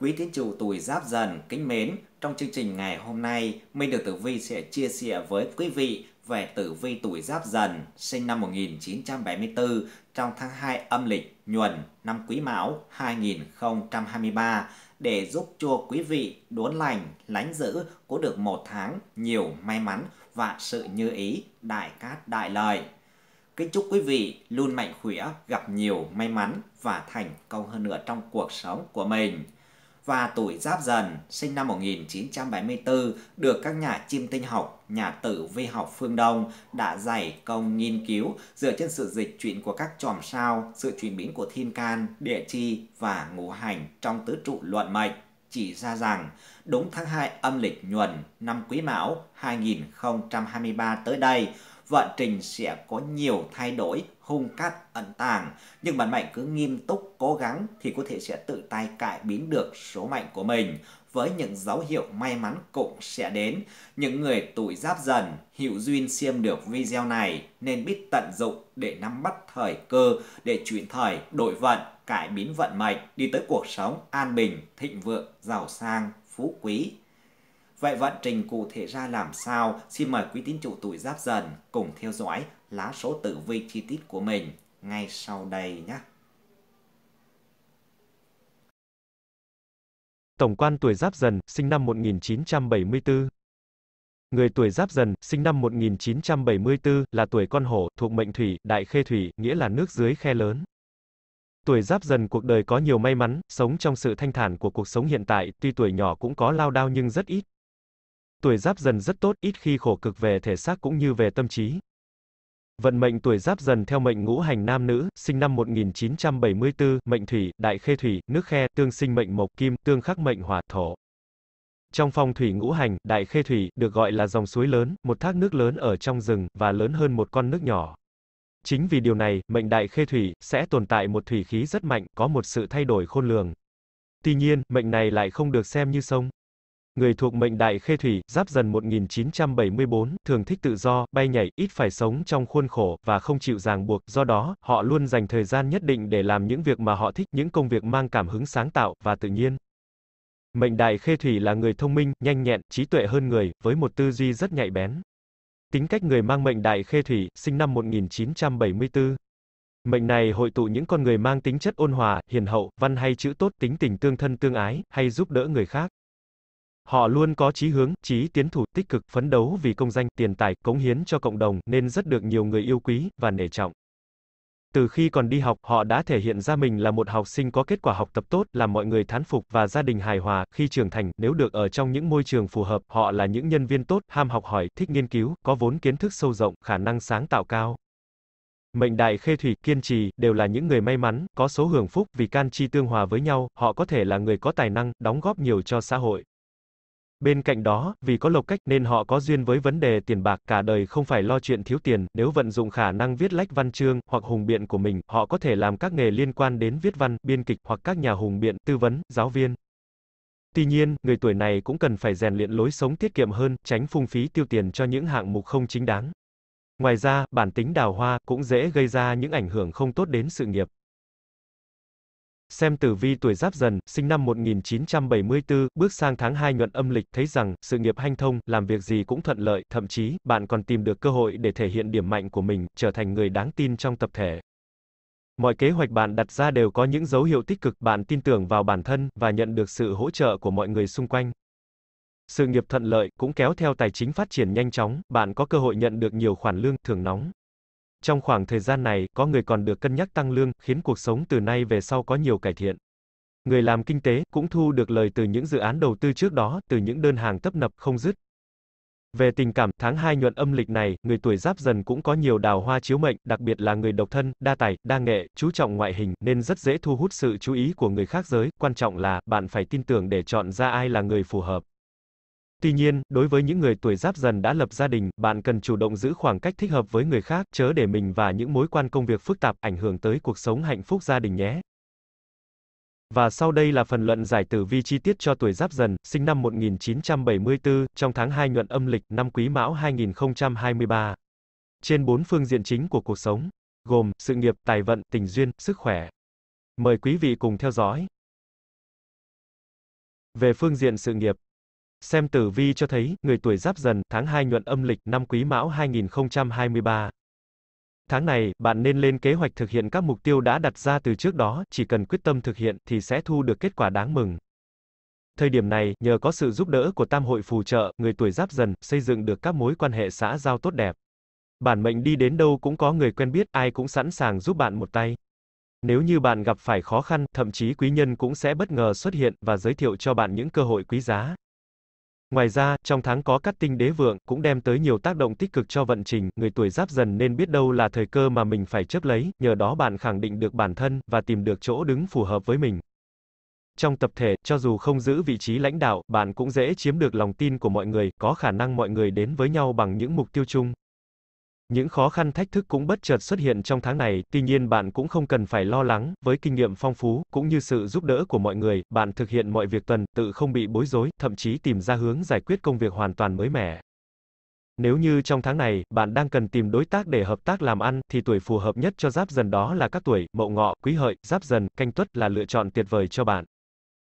Quý thiên chủ tuổi giáp dần kính mến, trong chương trình ngày hôm nay, Minh Được Tử Vi sẽ chia sẻ với quý vị về tử vi tuổi giáp dần sinh năm 1974 trong tháng 2 âm lịch nhuần năm quý mão 2023 để giúp cho quý vị đốn lành, lánh giữ có được một tháng nhiều may mắn và sự như ý đại cát đại lợi. Kính chúc quý vị luôn mạnh khỏe, gặp nhiều may mắn và thành công hơn nữa trong cuộc sống của mình và tuổi Giáp Dần sinh năm 1974 được các nhà chiêm tinh học, nhà tử vi học phương Đông đã giải công nghiên cứu dựa trên sự dịch chuyển của các chòm sao, sự chuyển biến của thiên can, địa chi và ngũ hành trong tứ trụ luận mệnh chỉ ra rằng đúng tháng 2 âm lịch nhuần năm Quý Mão 2023 tới đây, vận trình sẽ có nhiều thay đổi hung cát ẩn tàng. Nhưng bản mệnh cứ nghiêm túc, cố gắng thì có thể sẽ tự tay cải biến được số mệnh của mình. Với những dấu hiệu may mắn cũng sẽ đến. Những người tuổi giáp dần, hữu duyên xem được video này nên biết tận dụng để nắm bắt thời cơ, để chuyển thời, đổi vận, cải biến vận mệnh, đi tới cuộc sống an bình, thịnh vượng, giàu sang, phú quý. Vậy vận trình cụ thể ra làm sao? Xin mời quý tín chủ tuổi giáp dần cùng theo dõi lá số tử vi chi tiết của mình ngay sau đây nhé. Tổng quan tuổi Giáp Dần, sinh năm 1974. Người tuổi Giáp Dần, sinh năm 1974, là tuổi con hổ, thuộc mệnh thủy, đại khê thủy, nghĩa là nước dưới khe lớn. Tuổi Giáp Dần cuộc đời có nhiều may mắn, sống trong sự thanh thản của cuộc sống hiện tại, tuy tuổi nhỏ cũng có lao đao nhưng rất ít, Tuổi giáp dần rất tốt, ít khi khổ cực về thể xác cũng như về tâm trí. Vận mệnh tuổi giáp dần theo mệnh ngũ hành nam nữ, sinh năm 1974, mệnh thủy, đại khê thủy, nước khe, tương sinh mệnh mộc kim, tương khắc mệnh hỏa thổ. Trong phong thủy ngũ hành, đại khê thủy được gọi là dòng suối lớn, một thác nước lớn ở trong rừng và lớn hơn một con nước nhỏ. Chính vì điều này, mệnh đại khê thủy sẽ tồn tại một thủy khí rất mạnh, có một sự thay đổi khôn lường. Tuy nhiên, mệnh này lại không được xem như sông người thuộc mệnh đại khê thủy, giáp dần 1974, thường thích tự do, bay nhảy, ít phải sống trong khuôn khổ, và không chịu ràng buộc, do đó, họ luôn dành thời gian nhất định để làm những việc mà họ thích, những công việc mang cảm hứng sáng tạo, và tự nhiên. Mệnh đại khê thủy là người thông minh, nhanh nhẹn, trí tuệ hơn người, với một tư duy rất nhạy bén. Tính cách người mang mệnh đại khê thủy, sinh năm 1974. Mệnh này hội tụ những con người mang tính chất ôn hòa, hiền hậu, văn hay chữ tốt, tính tình tương thân tương ái, hay giúp đỡ người khác. Họ luôn có chí hướng, chí tiến thủ, tích cực, phấn đấu vì công danh, tiền tài, cống hiến cho cộng đồng, nên rất được nhiều người yêu quý, và nể trọng. Từ khi còn đi học, họ đã thể hiện ra mình là một học sinh có kết quả học tập tốt, làm mọi người thán phục và gia đình hài hòa. Khi trưởng thành, nếu được ở trong những môi trường phù hợp, họ là những nhân viên tốt, ham học hỏi, thích nghiên cứu, có vốn kiến thức sâu rộng, khả năng sáng tạo cao. Mệnh đại khê thủy, kiên trì, đều là những người may mắn, có số hưởng phúc, vì can chi tương hòa với nhau, họ có thể là người có tài năng, đóng góp nhiều cho xã hội. Bên cạnh đó, vì có lộc cách nên họ có duyên với vấn đề tiền bạc, cả đời không phải lo chuyện thiếu tiền, nếu vận dụng khả năng viết lách văn chương hoặc hùng biện của mình, họ có thể làm các nghề liên quan đến viết văn, biên kịch hoặc các nhà hùng biện, tư vấn, giáo viên. Tuy nhiên, người tuổi này cũng cần phải rèn luyện lối sống tiết kiệm hơn, tránh phung phí tiêu tiền cho những hạng mục không chính đáng. Ngoài ra, bản tính đào hoa cũng dễ gây ra những ảnh hưởng không tốt đến sự nghiệp. Xem tử vi tuổi Giáp Dần, sinh năm 1974, bước sang tháng 2 nhuận âm lịch, thấy rằng, sự nghiệp hanh thông, làm việc gì cũng thuận lợi, thậm chí, bạn còn tìm được cơ hội để thể hiện điểm mạnh của mình, trở thành người đáng tin trong tập thể. Mọi kế hoạch bạn đặt ra đều có những dấu hiệu tích cực, bạn tin tưởng vào bản thân, và nhận được sự hỗ trợ của mọi người xung quanh. Sự nghiệp thuận lợi, cũng kéo theo tài chính phát triển nhanh chóng, bạn có cơ hội nhận được nhiều khoản lương, thưởng nóng trong khoảng thời gian này, có người còn được cân nhắc tăng lương, khiến cuộc sống từ nay về sau có nhiều cải thiện. Người làm kinh tế cũng thu được lời từ những dự án đầu tư trước đó, từ những đơn hàng tấp nập không dứt. Về tình cảm, tháng 2 nhuận âm lịch này, người tuổi giáp dần cũng có nhiều đào hoa chiếu mệnh, đặc biệt là người độc thân, đa tài, đa nghệ, chú trọng ngoại hình, nên rất dễ thu hút sự chú ý của người khác giới, quan trọng là, bạn phải tin tưởng để chọn ra ai là người phù hợp. Tuy nhiên, đối với những người tuổi giáp dần đã lập gia đình, bạn cần chủ động giữ khoảng cách thích hợp với người khác, chớ để mình và những mối quan công việc phức tạp ảnh hưởng tới cuộc sống hạnh phúc gia đình nhé. Và sau đây là phần luận giải tử vi chi tiết cho tuổi Giáp Dần, sinh năm 1974, trong tháng 2 nhuận âm lịch năm Quý Mão 2023. Trên bốn phương diện chính của cuộc sống, gồm sự nghiệp, tài vận, tình duyên, sức khỏe. Mời quý vị cùng theo dõi. Về phương diện sự nghiệp, Xem tử vi cho thấy, người tuổi Giáp Dần, tháng 2 nhuận âm lịch, năm Quý Mão 2023. Tháng này, bạn nên lên kế hoạch thực hiện các mục tiêu đã đặt ra từ trước đó, chỉ cần quyết tâm thực hiện thì sẽ thu được kết quả đáng mừng. Thời điểm này, nhờ có sự giúp đỡ của tam hội phù trợ, người tuổi Giáp Dần xây dựng được các mối quan hệ xã giao tốt đẹp. Bản mệnh đi đến đâu cũng có người quen biết, ai cũng sẵn sàng giúp bạn một tay. Nếu như bạn gặp phải khó khăn, thậm chí quý nhân cũng sẽ bất ngờ xuất hiện và giới thiệu cho bạn những cơ hội quý giá. Ngoài ra, trong tháng có cát tinh đế vượng, cũng đem tới nhiều tác động tích cực cho vận trình, người tuổi giáp dần nên biết đâu là thời cơ mà mình phải chấp lấy, nhờ đó bạn khẳng định được bản thân, và tìm được chỗ đứng phù hợp với mình. Trong tập thể, cho dù không giữ vị trí lãnh đạo, bạn cũng dễ chiếm được lòng tin của mọi người, có khả năng mọi người đến với nhau bằng những mục tiêu chung. Những khó khăn thách thức cũng bất chợt xuất hiện trong tháng này, tuy nhiên bạn cũng không cần phải lo lắng, với kinh nghiệm phong phú, cũng như sự giúp đỡ của mọi người, bạn thực hiện mọi việc tuần, tự không bị bối rối, thậm chí tìm ra hướng giải quyết công việc hoàn toàn mới mẻ. Nếu như trong tháng này, bạn đang cần tìm đối tác để hợp tác làm ăn, thì tuổi phù hợp nhất cho giáp dần đó là các tuổi, mậu ngọ, quý hợi, giáp dần, canh tuất là lựa chọn tuyệt vời cho bạn.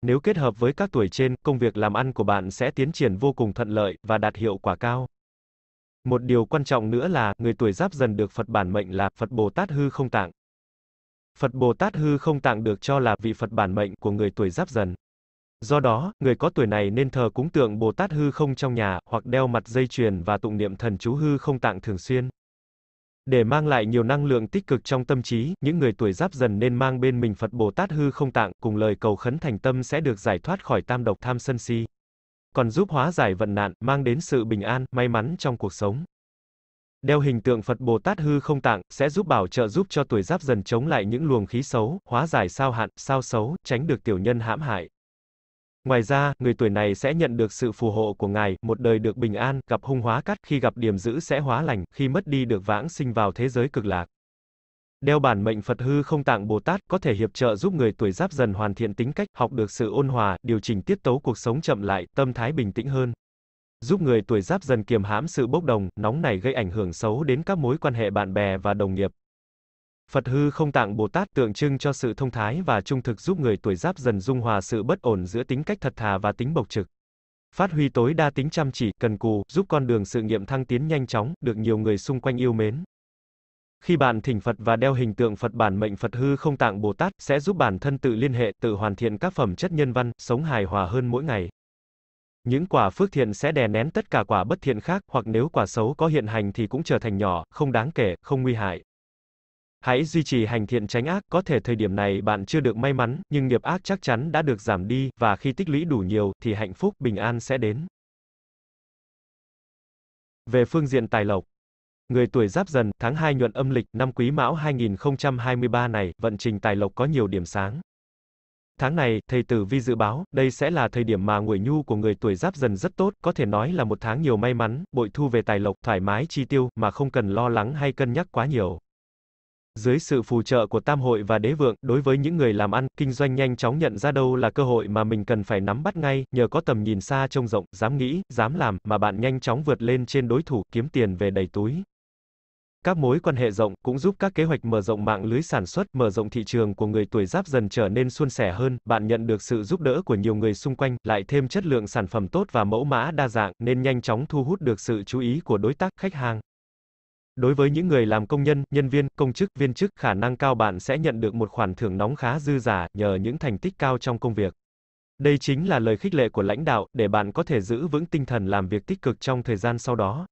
Nếu kết hợp với các tuổi trên, công việc làm ăn của bạn sẽ tiến triển vô cùng thuận lợi, và đạt hiệu quả cao. Một điều quan trọng nữa là, người tuổi giáp dần được Phật bản mệnh là Phật Bồ Tát hư không tạng. Phật Bồ Tát hư không tạng được cho là vị Phật bản mệnh của người tuổi giáp dần. Do đó, người có tuổi này nên thờ cúng tượng Bồ Tát hư không trong nhà, hoặc đeo mặt dây chuyền và tụng niệm thần chú hư không tạng thường xuyên. Để mang lại nhiều năng lượng tích cực trong tâm trí, những người tuổi giáp dần nên mang bên mình Phật Bồ Tát hư không tạng, cùng lời cầu khấn thành tâm sẽ được giải thoát khỏi tam độc tham sân si còn giúp hóa giải vận nạn, mang đến sự bình an, may mắn trong cuộc sống. Đeo hình tượng Phật Bồ Tát hư không tạng sẽ giúp bảo trợ giúp cho tuổi giáp dần chống lại những luồng khí xấu, hóa giải sao hạn, sao xấu, tránh được tiểu nhân hãm hại. Ngoài ra, người tuổi này sẽ nhận được sự phù hộ của ngài, một đời được bình an, gặp hung hóa cắt, khi gặp điểm giữ sẽ hóa lành, khi mất đi được vãng sinh vào thế giới cực lạc. Đeo bản mệnh Phật hư không tạng Bồ Tát có thể hiệp trợ giúp người tuổi giáp dần hoàn thiện tính cách, học được sự ôn hòa, điều chỉnh tiết tấu cuộc sống chậm lại, tâm thái bình tĩnh hơn. Giúp người tuổi giáp dần kiềm hãm sự bốc đồng, nóng nảy gây ảnh hưởng xấu đến các mối quan hệ bạn bè và đồng nghiệp. Phật hư không tạng Bồ Tát tượng trưng cho sự thông thái và trung thực giúp người tuổi giáp dần dung hòa sự bất ổn giữa tính cách thật thà và tính bộc trực. Phát huy tối đa tính chăm chỉ, cần cù, giúp con đường sự nghiệp thăng tiến nhanh chóng, được nhiều người xung quanh yêu mến. Khi bạn thỉnh Phật và đeo hình tượng Phật bản mệnh Phật hư không tạng Bồ Tát, sẽ giúp bản thân tự liên hệ, tự hoàn thiện các phẩm chất nhân văn, sống hài hòa hơn mỗi ngày. Những quả phước thiện sẽ đè nén tất cả quả bất thiện khác, hoặc nếu quả xấu có hiện hành thì cũng trở thành nhỏ, không đáng kể, không nguy hại. Hãy duy trì hành thiện tránh ác, có thể thời điểm này bạn chưa được may mắn, nhưng nghiệp ác chắc chắn đã được giảm đi, và khi tích lũy đủ nhiều, thì hạnh phúc, bình an sẽ đến. Về phương diện tài lộc, Người tuổi Giáp Dần, tháng 2 nhuận âm lịch, năm Quý Mão 2023 này, vận trình tài lộc có nhiều điểm sáng. Tháng này, thầy Tử Vi dự báo, đây sẽ là thời điểm mà nguội nhu của người tuổi Giáp Dần rất tốt, có thể nói là một tháng nhiều may mắn, bội thu về tài lộc, thoải mái chi tiêu, mà không cần lo lắng hay cân nhắc quá nhiều. Dưới sự phù trợ của Tam hội và Đế vượng, đối với những người làm ăn, kinh doanh nhanh chóng nhận ra đâu là cơ hội mà mình cần phải nắm bắt ngay, nhờ có tầm nhìn xa trông rộng, dám nghĩ, dám làm, mà bạn nhanh chóng vượt lên trên đối thủ, kiếm tiền về đầy túi. Các mối quan hệ rộng cũng giúp các kế hoạch mở rộng mạng lưới sản xuất, mở rộng thị trường của người tuổi Giáp dần trở nên suôn sẻ hơn, bạn nhận được sự giúp đỡ của nhiều người xung quanh, lại thêm chất lượng sản phẩm tốt và mẫu mã đa dạng nên nhanh chóng thu hút được sự chú ý của đối tác, khách hàng. Đối với những người làm công nhân, nhân viên, công chức, viên chức, khả năng cao bạn sẽ nhận được một khoản thưởng nóng khá dư giả nhờ những thành tích cao trong công việc. Đây chính là lời khích lệ của lãnh đạo để bạn có thể giữ vững tinh thần làm việc tích cực trong thời gian sau đó.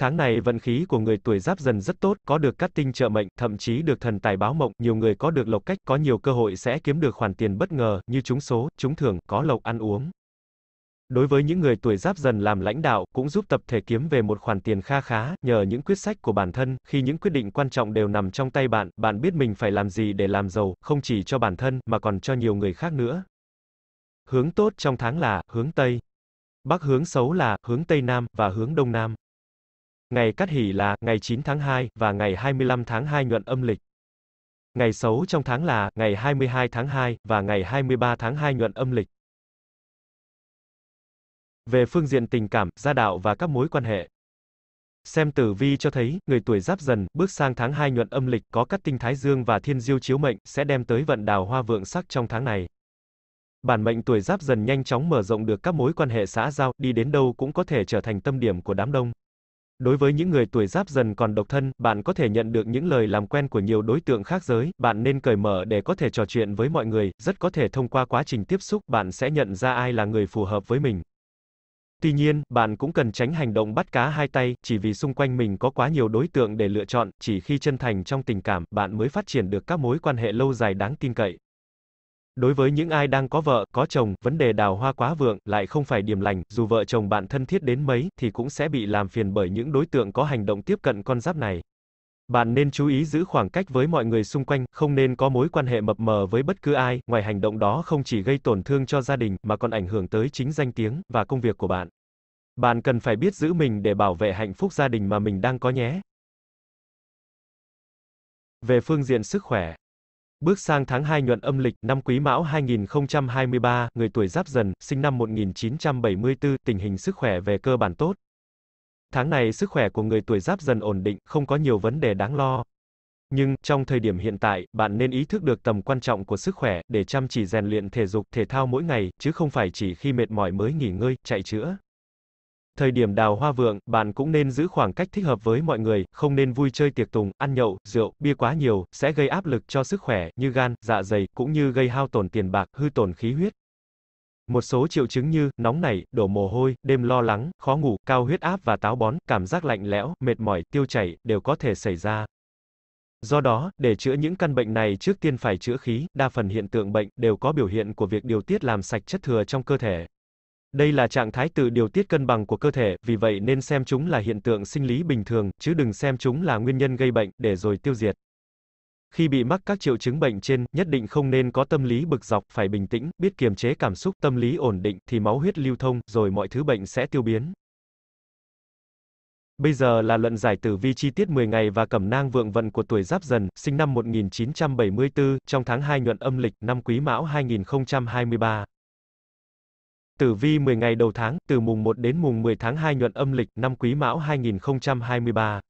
Tháng này vận khí của người tuổi giáp dần rất tốt, có được cát tinh trợ mệnh, thậm chí được thần tài báo mộng, nhiều người có được lộc cách, có nhiều cơ hội sẽ kiếm được khoản tiền bất ngờ, như trúng số, trúng thưởng, có lộc ăn uống. Đối với những người tuổi giáp dần làm lãnh đạo, cũng giúp tập thể kiếm về một khoản tiền kha khá, nhờ những quyết sách của bản thân, khi những quyết định quan trọng đều nằm trong tay bạn, bạn biết mình phải làm gì để làm giàu, không chỉ cho bản thân, mà còn cho nhiều người khác nữa. Hướng tốt trong tháng là, hướng Tây. Bắc hướng xấu là, hướng Tây Nam, và hướng Đông Nam. Ngày Cát Hỷ là ngày 9 tháng 2 và ngày 25 tháng 2 nhuận âm lịch. Ngày xấu trong tháng là ngày 22 tháng 2 và ngày 23 tháng 2 nhuận âm lịch. Về phương diện tình cảm, gia đạo và các mối quan hệ. Xem tử vi cho thấy, người tuổi giáp dần, bước sang tháng 2 nhuận âm lịch có các tinh thái dương và thiên diêu chiếu mệnh, sẽ đem tới vận đào hoa vượng sắc trong tháng này. Bản mệnh tuổi giáp dần nhanh chóng mở rộng được các mối quan hệ xã giao, đi đến đâu cũng có thể trở thành tâm điểm của đám đông. Đối với những người tuổi giáp dần còn độc thân, bạn có thể nhận được những lời làm quen của nhiều đối tượng khác giới, bạn nên cởi mở để có thể trò chuyện với mọi người, rất có thể thông qua quá trình tiếp xúc bạn sẽ nhận ra ai là người phù hợp với mình. Tuy nhiên, bạn cũng cần tránh hành động bắt cá hai tay, chỉ vì xung quanh mình có quá nhiều đối tượng để lựa chọn, chỉ khi chân thành trong tình cảm, bạn mới phát triển được các mối quan hệ lâu dài đáng tin cậy. Đối với những ai đang có vợ, có chồng, vấn đề đào hoa quá vượng lại không phải điểm lành, dù vợ chồng bạn thân thiết đến mấy thì cũng sẽ bị làm phiền bởi những đối tượng có hành động tiếp cận con giáp này. Bạn nên chú ý giữ khoảng cách với mọi người xung quanh, không nên có mối quan hệ mập mờ với bất cứ ai, ngoài hành động đó không chỉ gây tổn thương cho gia đình mà còn ảnh hưởng tới chính danh tiếng và công việc của bạn. Bạn cần phải biết giữ mình để bảo vệ hạnh phúc gia đình mà mình đang có nhé. Về phương diện sức khỏe, Bước sang tháng 2 nhuận âm lịch, năm Quý Mão 2023, người tuổi Giáp Dần, sinh năm 1974, tình hình sức khỏe về cơ bản tốt. Tháng này sức khỏe của người tuổi Giáp Dần ổn định, không có nhiều vấn đề đáng lo. Nhưng, trong thời điểm hiện tại, bạn nên ý thức được tầm quan trọng của sức khỏe, để chăm chỉ rèn luyện thể dục, thể thao mỗi ngày, chứ không phải chỉ khi mệt mỏi mới nghỉ ngơi, chạy chữa. Thời điểm đào hoa vượng, bạn cũng nên giữ khoảng cách thích hợp với mọi người, không nên vui chơi tiệc tùng, ăn nhậu, rượu, bia quá nhiều, sẽ gây áp lực cho sức khỏe, như gan, dạ dày, cũng như gây hao tổn tiền bạc, hư tổn khí huyết. Một số triệu chứng như nóng nảy, đổ mồ hôi, đêm lo lắng, khó ngủ, cao huyết áp và táo bón, cảm giác lạnh lẽo, mệt mỏi, tiêu chảy đều có thể xảy ra. Do đó, để chữa những căn bệnh này trước tiên phải chữa khí, đa phần hiện tượng bệnh đều có biểu hiện của việc điều tiết làm sạch chất thừa trong cơ thể. Đây là trạng thái tự điều tiết cân bằng của cơ thể, vì vậy nên xem chúng là hiện tượng sinh lý bình thường, chứ đừng xem chúng là nguyên nhân gây bệnh, để rồi tiêu diệt. Khi bị mắc các triệu chứng bệnh trên, nhất định không nên có tâm lý bực dọc, phải bình tĩnh, biết kiềm chế cảm xúc, tâm lý ổn định, thì máu huyết lưu thông, rồi mọi thứ bệnh sẽ tiêu biến. Bây giờ là luận giải tử vi chi tiết 10 ngày và cẩm nang vượng vận của tuổi Giáp Dần, sinh năm 1974, trong tháng 2 nhuận âm lịch, năm Quý Mão 2023. Tử vi 10 ngày đầu tháng, từ mùng 1 đến mùng 10 tháng 2 nhuận âm lịch, năm Quý Mão 2023.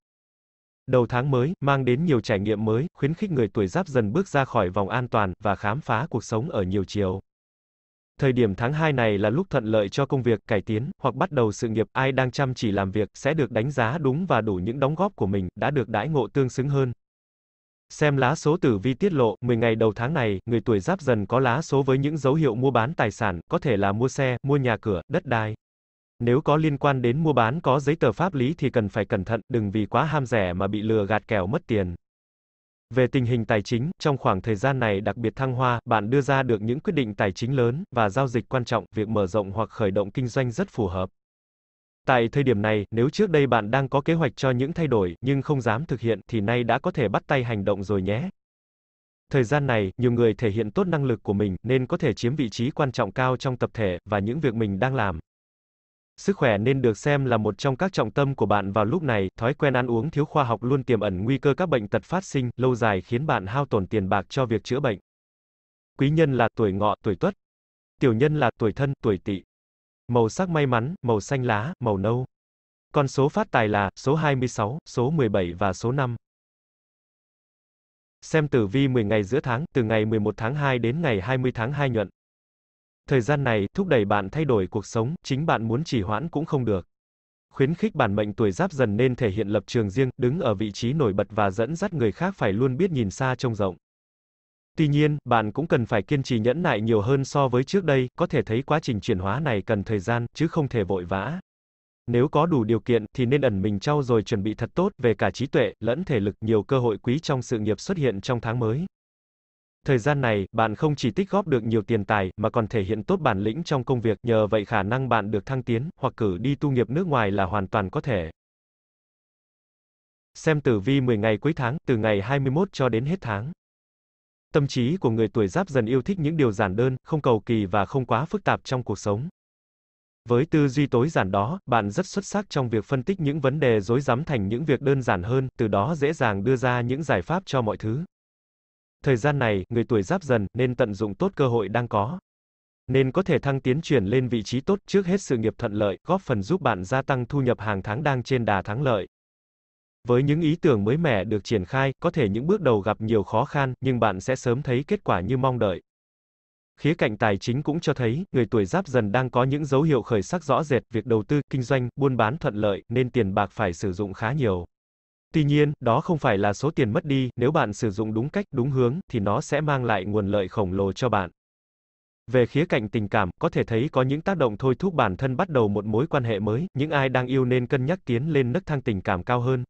Đầu tháng mới, mang đến nhiều trải nghiệm mới, khuyến khích người tuổi giáp dần bước ra khỏi vòng an toàn, và khám phá cuộc sống ở nhiều chiều. Thời điểm tháng 2 này là lúc thuận lợi cho công việc, cải tiến, hoặc bắt đầu sự nghiệp, ai đang chăm chỉ làm việc, sẽ được đánh giá đúng và đủ những đóng góp của mình, đã được đãi ngộ tương xứng hơn, Xem lá số tử vi tiết lộ, 10 ngày đầu tháng này, người tuổi giáp dần có lá số với những dấu hiệu mua bán tài sản, có thể là mua xe, mua nhà cửa, đất đai. Nếu có liên quan đến mua bán có giấy tờ pháp lý thì cần phải cẩn thận, đừng vì quá ham rẻ mà bị lừa gạt kẻo mất tiền. Về tình hình tài chính, trong khoảng thời gian này đặc biệt thăng hoa, bạn đưa ra được những quyết định tài chính lớn và giao dịch quan trọng, việc mở rộng hoặc khởi động kinh doanh rất phù hợp. Tại thời điểm này, nếu trước đây bạn đang có kế hoạch cho những thay đổi nhưng không dám thực hiện thì nay đã có thể bắt tay hành động rồi nhé. Thời gian này, nhiều người thể hiện tốt năng lực của mình nên có thể chiếm vị trí quan trọng cao trong tập thể và những việc mình đang làm. Sức khỏe nên được xem là một trong các trọng tâm của bạn vào lúc này, thói quen ăn uống thiếu khoa học luôn tiềm ẩn nguy cơ các bệnh tật phát sinh lâu dài khiến bạn hao tổn tiền bạc cho việc chữa bệnh. Quý nhân là tuổi ngọ, tuổi tuất. Tiểu nhân là tuổi thân, tuổi tỵ màu sắc may mắn, màu xanh lá, màu nâu. Con số phát tài là số 26, số 17 và số 5. Xem tử vi 10 ngày giữa tháng, từ ngày 11 tháng 2 đến ngày 20 tháng 2 nhuận. Thời gian này thúc đẩy bạn thay đổi cuộc sống, chính bạn muốn trì hoãn cũng không được. Khuyến khích bản mệnh tuổi giáp dần nên thể hiện lập trường riêng, đứng ở vị trí nổi bật và dẫn dắt người khác phải luôn biết nhìn xa trông rộng. Tuy nhiên, bạn cũng cần phải kiên trì nhẫn nại nhiều hơn so với trước đây, có thể thấy quá trình chuyển hóa này cần thời gian, chứ không thể vội vã. Nếu có đủ điều kiện thì nên ẩn mình trau rồi chuẩn bị thật tốt về cả trí tuệ lẫn thể lực, nhiều cơ hội quý trong sự nghiệp xuất hiện trong tháng mới. Thời gian này, bạn không chỉ tích góp được nhiều tiền tài mà còn thể hiện tốt bản lĩnh trong công việc, nhờ vậy khả năng bạn được thăng tiến hoặc cử đi tu nghiệp nước ngoài là hoàn toàn có thể. Xem tử vi 10 ngày cuối tháng, từ ngày 21 cho đến hết tháng. Tâm trí của người tuổi giáp dần yêu thích những điều giản đơn, không cầu kỳ và không quá phức tạp trong cuộc sống. Với tư duy tối giản đó, bạn rất xuất sắc trong việc phân tích những vấn đề rối rắm thành những việc đơn giản hơn, từ đó dễ dàng đưa ra những giải pháp cho mọi thứ. Thời gian này, người tuổi giáp dần nên tận dụng tốt cơ hội đang có. Nên có thể thăng tiến chuyển lên vị trí tốt trước hết sự nghiệp thuận lợi, góp phần giúp bạn gia tăng thu nhập hàng tháng đang trên đà thắng lợi. Với những ý tưởng mới mẻ được triển khai, có thể những bước đầu gặp nhiều khó khăn, nhưng bạn sẽ sớm thấy kết quả như mong đợi. Khía cạnh tài chính cũng cho thấy, người tuổi giáp dần đang có những dấu hiệu khởi sắc rõ rệt, việc đầu tư, kinh doanh, buôn bán thuận lợi, nên tiền bạc phải sử dụng khá nhiều. Tuy nhiên, đó không phải là số tiền mất đi, nếu bạn sử dụng đúng cách, đúng hướng, thì nó sẽ mang lại nguồn lợi khổng lồ cho bạn. Về khía cạnh tình cảm, có thể thấy có những tác động thôi thúc bản thân bắt đầu một mối quan hệ mới, những ai đang yêu nên cân nhắc tiến lên nấc thang tình cảm cao hơn.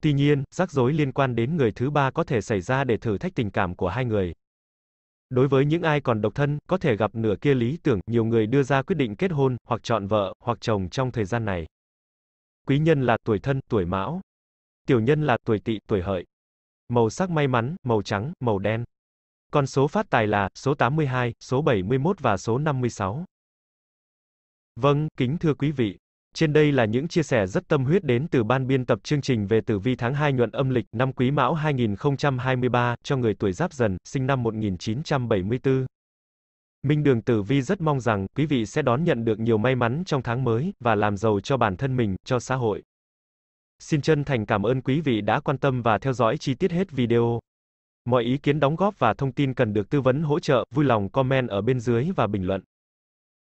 Tuy nhiên, rắc rối liên quan đến người thứ ba có thể xảy ra để thử thách tình cảm của hai người. Đối với những ai còn độc thân, có thể gặp nửa kia lý tưởng, nhiều người đưa ra quyết định kết hôn, hoặc chọn vợ, hoặc chồng trong thời gian này. Quý nhân là tuổi thân, tuổi mão. Tiểu nhân là tuổi tỵ, tuổi hợi. Màu sắc may mắn, màu trắng, màu đen. Con số phát tài là số 82, số 71 và số 56. Vâng, kính thưa quý vị, trên đây là những chia sẻ rất tâm huyết đến từ ban biên tập chương trình về tử vi tháng 2 nhuận âm lịch năm Quý Mão 2023 cho người tuổi Giáp Dần, sinh năm 1974. Minh Đường Tử Vi rất mong rằng quý vị sẽ đón nhận được nhiều may mắn trong tháng mới và làm giàu cho bản thân mình, cho xã hội. Xin chân thành cảm ơn quý vị đã quan tâm và theo dõi chi tiết hết video. Mọi ý kiến đóng góp và thông tin cần được tư vấn hỗ trợ, vui lòng comment ở bên dưới và bình luận.